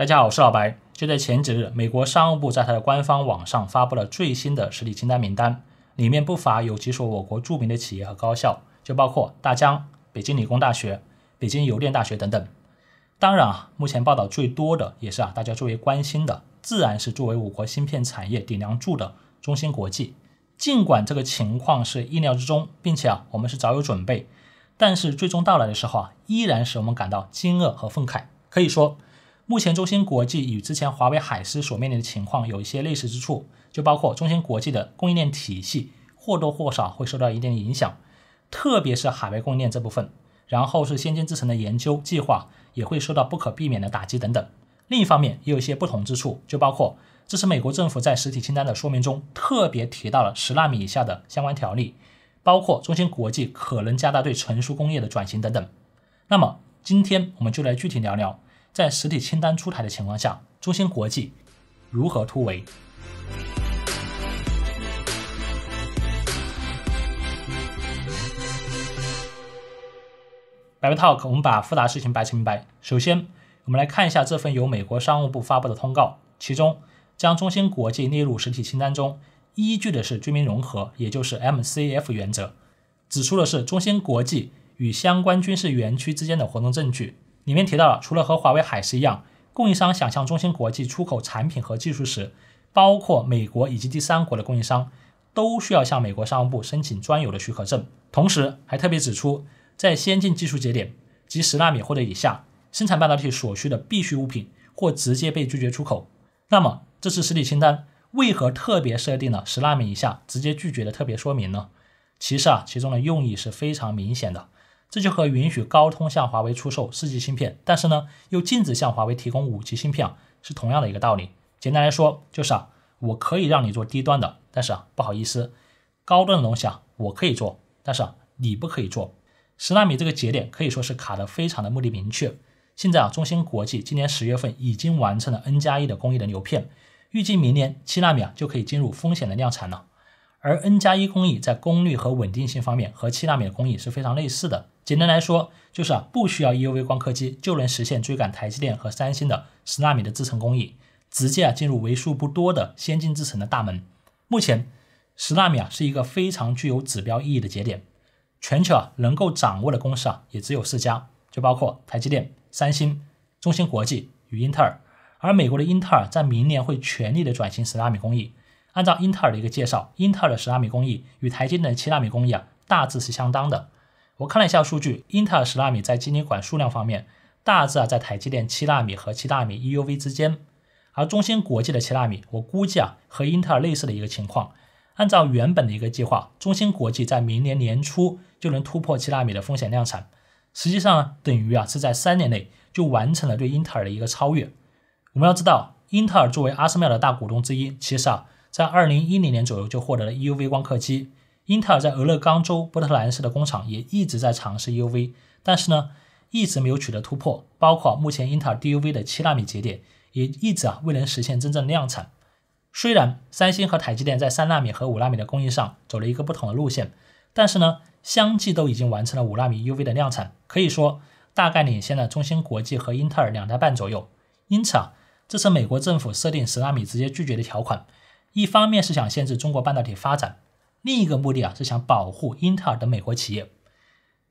大家好，我是老白。就在前几日，美国商务部在他的官方网上发布了最新的实体清单名单，里面不乏有几所我国著名的企业和高校，就包括大疆、北京理工大学、北京邮电大学等等。当然啊，目前报道最多的也是啊大家最为关心的，自然是作为我国芯片产业顶梁柱的中芯国际。尽管这个情况是意料之中，并且啊我们是早有准备，但是最终到来的时候啊，依然使我们感到惊愕和愤慨。可以说。目前，中芯国际与之前华为、海思所面临的情况有一些类似之处，就包括中芯国际的供应链体系或多或少会受到一定影响，特别是海外供应链这部分，然后是先进制程的研究计划也会受到不可避免的打击等等。另一方面，也有一些不同之处，就包括这是美国政府在实体清单的说明中特别提到了十纳米以下的相关条例，包括中芯国际可能加大对成熟工业的转型等等。那么，今天我们就来具体聊聊。在实体清单出台的情况下，中芯国际如何突围？白话 talk，我们把复杂事情摆清白。首先，我们来看一下这份由美国商务部发布的通告，其中将中芯国际列入实体清单中，依据的是居民融合，也就是 MCF 原则，指出的是中芯国际与相关军事园区之间的活动证据。里面提到了，除了和华为海思一样，供应商想向中芯国际出口产品和技术时，包括美国以及第三国的供应商，都需要向美国商务部申请专有的许可证。同时还特别指出，在先进技术节点及十纳米或者以下生产半导体所需的必需物品，或直接被拒绝出口。那么，这次实体清单为何特别设定了十纳米以下直接拒绝的特别说明呢？其实啊，其中的用意是非常明显的。这就和允许高通向华为出售四 G 芯片，但是呢又禁止向华为提供五 G 芯片啊，是同样的一个道理。简单来说就是啊，我可以让你做低端的，但是啊不好意思，高端的东西啊我可以做，但是啊你不可以做。十纳米这个节点可以说是卡的非常的目的明确。现在啊，中芯国际今年十月份已经完成了 N 加一的工艺的流片，预计明年七纳米啊就可以进入风险的量产了。而 N 加一工艺在功率和稳定性方面和七纳米的工艺是非常类似的。简单来说，就是啊，不需要 EUV 光刻机就能实现追赶台积电和三星的十纳米的制程工艺，直接啊进入为数不多的先进制程的大门。目前，十纳米啊是一个非常具有指标意义的节点。全球啊能够掌握的公司啊也只有四家，就包括台积电、三星、中芯国际与英特尔。而美国的英特尔在明年会全力的转型十纳米工艺。按照英特尔的一个介绍，英特尔的十纳米工艺与台积电的七纳米工艺啊大致是相当的。我看了一下数据，英特尔十纳米在晶体管数量方面大致啊在台积电七纳米和七纳米 EUV 之间。而中芯国际的七纳米，我估计啊和英特尔类似的一个情况。按照原本的一个计划，中芯国际在明年年初就能突破七纳米的风险量产，实际上等于啊是在三年内就完成了对英特尔的一个超越。我们要知道，英特尔作为阿斯麦的大股东之一，其实啊。在二零一零年左右就获得了 EUV 光刻机，英特尔在俄勒冈州波特兰市的工厂也一直在尝试 EUV，但是呢，一直没有取得突破。包括目前英特尔 DUV 的七纳米节点，也一直啊未能实现真正量产。虽然三星和台积电在三纳米和五纳米的工艺上走了一个不同的路线，但是呢，相继都已经完成了五纳米 UV 的量产，可以说大概领先了中芯国际和英特尔两大半左右。因此啊，这是美国政府设定十纳米直接拒绝的条款。一方面是想限制中国半导体发展，另一个目的啊是想保护英特尔等美国企业。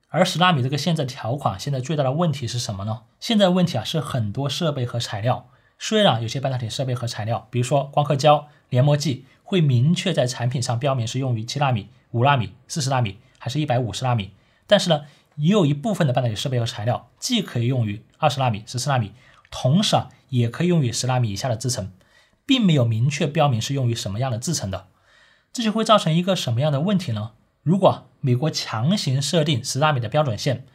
而十纳米这个限制条款，现在最大的问题是什么呢？现在问题啊是很多设备和材料，虽然有些半导体设备和材料，比如说光刻胶、粘膜剂，会明确在产品上标明是用于七纳米、五纳米、四十纳米，还是一百五十纳米，但是呢，也有一部分的半导体设备和材料，既可以用于二十纳米、十四纳米，同时啊也可以用于十纳米以下的制程。并没有明确标明是用于什么样的制成的，这就会造成一个什么样的问题呢？如果美国强行设定十纳米的标准线，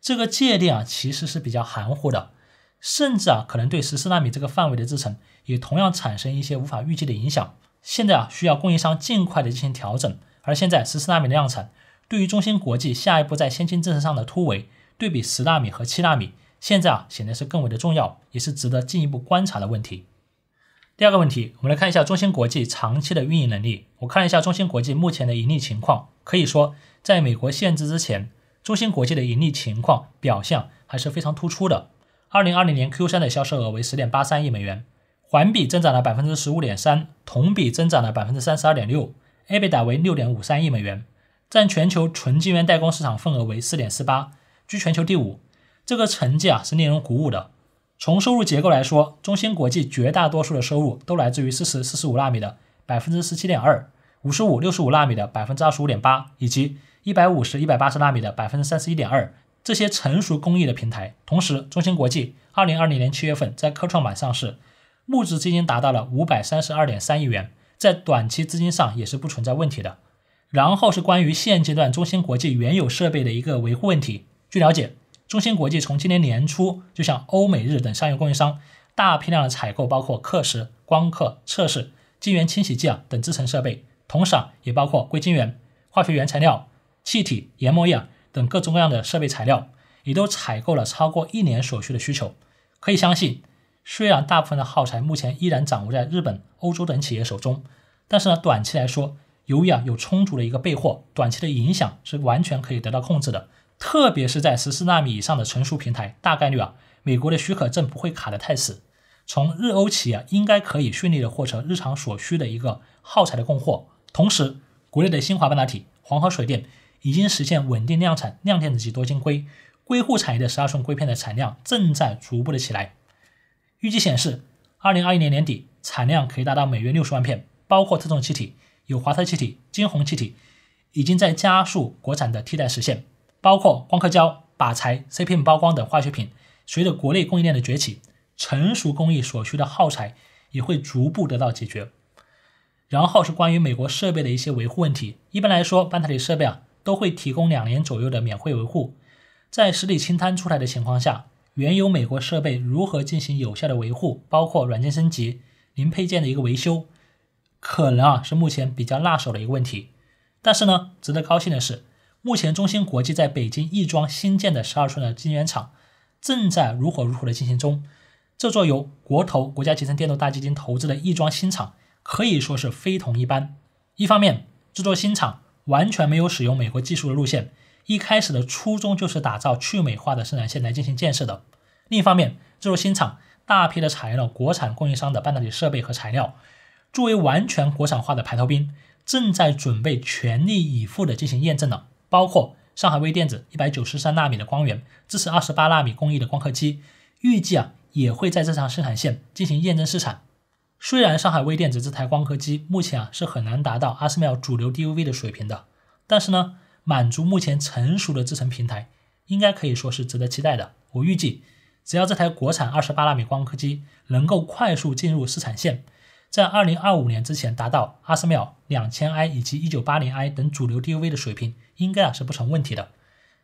这个界定啊其实是比较含糊的，甚至啊可能对十四纳米这个范围的制成也同样产生一些无法预计的影响。现在啊需要供应商尽快的进行调整。而现在十四纳米的量产，对于中芯国际下一步在先进制程上的突围，对比十纳米和七纳米，现在啊显得是更为的重要，也是值得进一步观察的问题。第二个问题，我们来看一下中芯国际长期的运营能力。我看了一下中芯国际目前的盈利情况，可以说，在美国限制之前，中芯国际的盈利情况表象还是非常突出的。二零二零年 Q 三的销售额为十点八三亿美元，环比增长了百分之十五点三，同比增长了百分之三十二点六，EBITDA 为六点五三亿美元，占全球纯晶圆代工市场份额为四点四八，居全球第五，这个成绩啊是令人鼓舞的。从收入结构来说，中芯国际绝大多数的收入都来自于四十、四十五纳米的百分之十七点二，五十五、六十五纳米的百分之二十五点八，以及一百五十、一百八十纳米的百分之三十一点二，这些成熟工艺的平台。同时，中芯国际二零二零年七月份在科创板上市，募集资金达到了五百三十二点三亿元，在短期资金上也是不存在问题的。然后是关于现阶段中芯国际原有设备的一个维护问题，据了解。中芯国际从今年年初就向欧美日等上游供应商大批量的采购，包括刻时光刻、测试、晶圆清洗剂啊等制程设备，同时啊也包括硅晶圆、化学原材料、气体、研磨液啊等各种各样的设备材料，也都采购了超过一年所需的需求。可以相信，虽然大部分的耗材目前依然掌握在日本、欧洲等企业手中，但是呢，短期来说，由于啊有充足的一个备货，短期的影响是完全可以得到控制的。特别是在十四纳米以上的成熟平台，大概率啊，美国的许可证不会卡得太死。从日欧企业应该可以顺利的获得日常所需的一个耗材的供货。同时，国内的新华半导体、黄河水电已经实现稳定量产，量电子级多晶硅、硅护产业的十二寸硅片的产量正在逐步的起来。预计显示，二零二一年年底产量可以达到每月六十万片。包括特种气体，有华特气体、金宏气体，已经在加速国产的替代实现。包括光刻胶、靶材、CPM 光等化学品，随着国内供应链的崛起，成熟工艺所需的耗材也会逐步得到解决。然后是关于美国设备的一些维护问题。一般来说，半导体设备啊都会提供两年左右的免费维护。在实体清单出台的情况下，原有美国设备如何进行有效的维护，包括软件升级、零配件的一个维修，可能啊是目前比较辣手的一个问题。但是呢，值得高兴的是。目前，中芯国际在北京亦庄新建的十二寸的晶圆厂正在如火如荼的进行中。这座由国投国家集成电路大基金投资的亦庄新厂可以说是非同一般。一方面，这座新厂完全没有使用美国技术的路线，一开始的初衷就是打造去美化的生产线来进行建设的；另一方面，这座新厂大批的采用了国产供应商的半导体设备和材料，作为完全国产化的排头兵，正在准备全力以赴的进行验证了。包括上海微电子一百九十三纳米的光源，支持二十八纳米工艺的光刻机，预计啊也会在这场生产线进行验证试产。虽然上海微电子这台光刻机目前啊是很难达到阿斯麦主流 DUV 的水平的，但是呢，满足目前成熟的制程平台，应该可以说是值得期待的。我预计，只要这台国产二十八纳米光刻机能够快速进入试产线，在二零二五年之前达到 a s m 两千 I 以及一九八零 I 等主流 DUV 的水平。应该啊是不成问题的，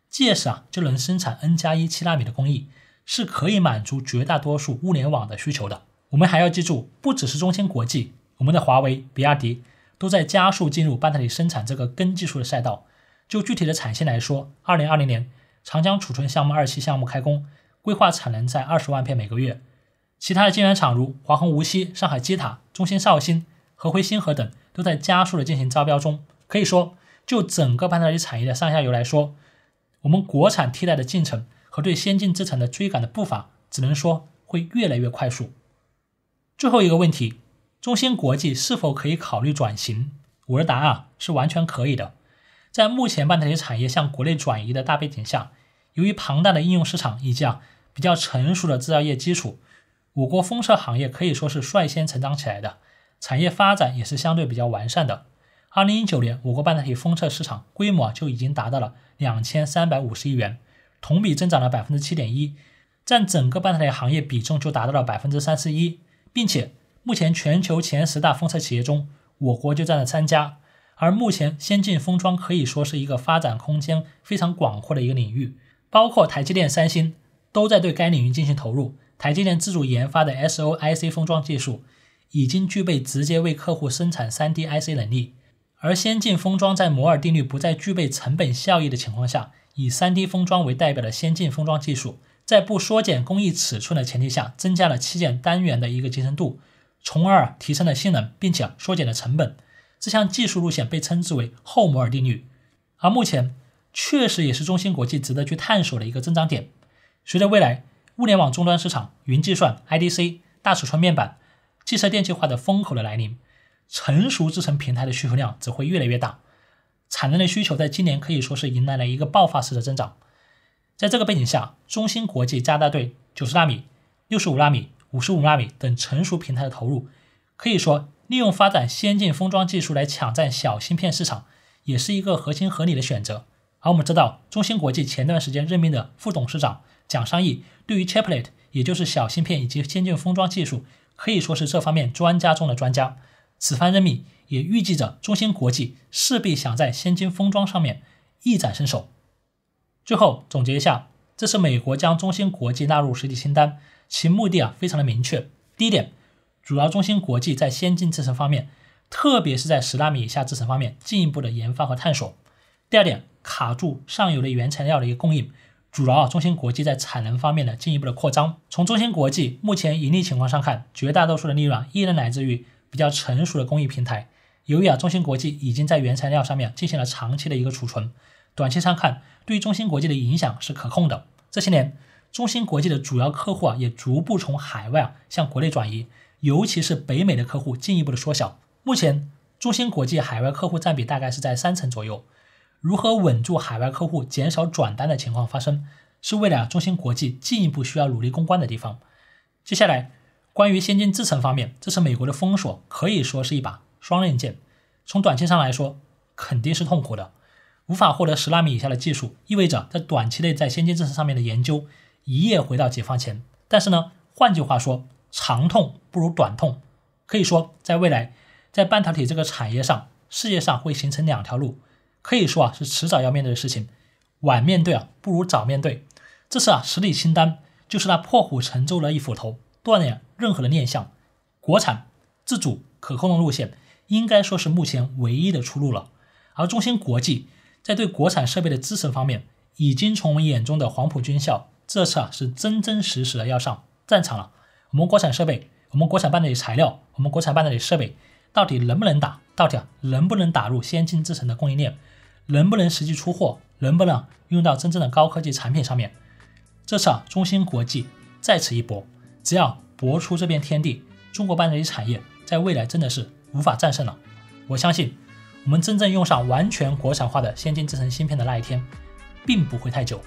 届时啊就能生产 N 加一七纳米的工艺，是可以满足绝大多数物联网的需求的。我们还要记住，不只是中芯国际，我们的华为、比亚迪都在加速进入半导体生产这个根技术的赛道。就具体的产线来说，二零二零年长江储存项目二期项目开工，规划产能在二十万片每个月。其他的晶圆厂如华虹无锡、上海基塔、中芯绍兴、合辉星河等都在加速的进行招标中，可以说。就整个半导体产业的上下游来说，我们国产替代的进程和对先进制程的追赶的步伐，只能说会越来越快速。最后一个问题，中芯国际是否可以考虑转型？我的答案是完全可以的。在目前半导体产业向国内转移的大背景下，由于庞大的应用市场以及啊比较成熟的制造业基础，我国封测行业可以说是率先成长起来的，产业发展也是相对比较完善的。二零一九年，我国半导体封测市场规模就已经达到了两千三百五十亿元，同比增长了百分之七点一，占整个半导体行业比重就达到了百分之三十一，并且目前全球前十大封测企业中，我国就占了三家。而目前先进封装可以说是一个发展空间非常广阔的一个领域，包括台积电、三星都在对该领域进行投入。台积电自主研发的 SoIC 封装技术，已经具备直接为客户生产 3D IC 能力。而先进封装在摩尔定律不再具备成本效益的情况下，以 3D 封装为代表的先进封装技术，在不缩减工艺尺寸的前提下，增加了器件单元的一个集成度，从而提升了性能，并且缩减了成本。这项技术路线被称之为后摩尔定律。而目前，确实也是中芯国际值得去探索的一个增长点。随着未来物联网终端市场、云计算、IDC、大尺寸面板、汽车电气化的风口的来临。成熟制成平台的需求量只会越来越大，产能的需求在今年可以说是迎来了一个爆发式的增长。在这个背景下，中芯国际加大对九十纳米、六十五纳米、五十五纳米等成熟平台的投入，可以说利用发展先进封装技术来抢占小芯片市场，也是一个合情合理的选择。而我们知道，中芯国际前段时间任命的副董事长蒋尚义，对于 Chiplet 也就是小芯片以及先进封装技术，可以说是这方面专家中的专家。此番任命也预计着中芯国际势必想在先进封装上面一展身手。最后总结一下，这是美国将中芯国际纳入实体清单，其目的啊非常的明确。第一点，主要中芯国际在先进制程方面，特别是在十纳米以下制程方面进一步的研发和探索。第二点，卡住上游的原材料的一个供应，主要啊中芯国际在产能方面的进一步的扩张。从中芯国际目前盈利情况上看，绝大多数的利润依然来自于。比较成熟的工艺平台，由于啊中芯国际已经在原材料上面进行了长期的一个储存，短期上看对于中芯国际的影响是可控的。这些年，中芯国际的主要客户啊也逐步从海外啊向国内转移，尤其是北美的客户进一步的缩小。目前，中芯国际海外客户占比大概是在三成左右，如何稳住海外客户，减少转单的情况发生，是未来中芯国际进一步需要努力攻关的地方。接下来。关于先进制程方面，这次美国的封锁，可以说是一把双刃剑。从短期上来说，肯定是痛苦的，无法获得十纳米以下的技术，意味着在短期内在先进制程上面的研究，一夜回到解放前。但是呢，换句话说，长痛不如短痛。可以说，在未来，在半导体这个产业上，世界上会形成两条路。可以说啊，是迟早要面对的事情，晚面对啊，不如早面对。这次啊，实体清单就是那破釜沉舟的一斧头，锻炼。任何的念想，国产自主可控的路线应该说是目前唯一的出路了。而中芯国际在对国产设备的支持方面，已经从我们眼中的黄埔军校，这次啊是真真实实的要上战场了。我们国产设备，我们国产半导体材料，我们国产半导体设备，到底能不能打？到底啊能不能打入先进制程的供应链？能不能实际出货？能不能用到真正的高科技产品上面？这次啊中芯国际再次一搏，只要。搏出这片天地，中国半导体产业在未来真的是无法战胜了。我相信，我们真正用上完全国产化的先进制程芯片的那一天，并不会太久。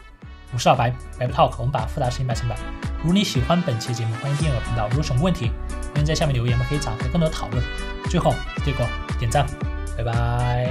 我是老白白 talk，我们把复杂事情摆成摆。如果你喜欢本期节目，欢迎订阅我频道。如有什么问题，欢迎在下面留言，我们可以展开更多讨论。最后，点个点赞，拜拜。